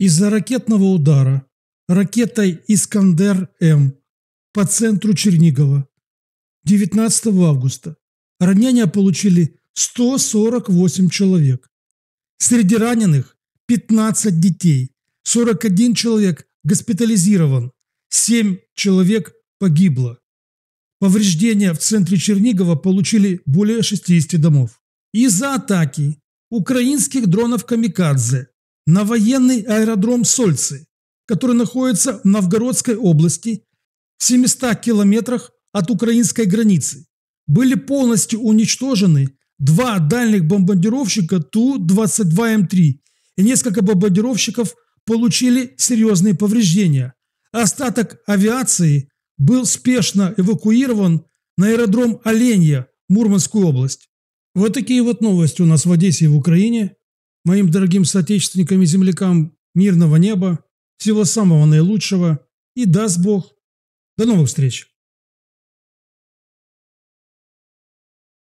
из-за ракетного удара ракетой «Искандер-М» по центру Чернигова 19 августа. Ранения получили 148 человек. Среди раненых 15 детей, 41 человек госпитализирован, 7 человек погибло. Повреждения в центре Чернигова получили более 60 домов. Из-за атаки украинских дронов «Камикадзе» на военный аэродром Сольцы, который находится в Новгородской области в 700 километрах от украинской границы, были полностью уничтожены два дальних бомбардировщика Ту-22М3 и несколько бомбардировщиков получили серьезные повреждения. Остаток авиации был спешно эвакуирован на аэродром Оленья, Мурманскую область. Вот такие вот новости у нас в Одессе и в Украине моим дорогим соотечественникам и землякам мирного неба, всего самого наилучшего и даст Бог. До новых встреч!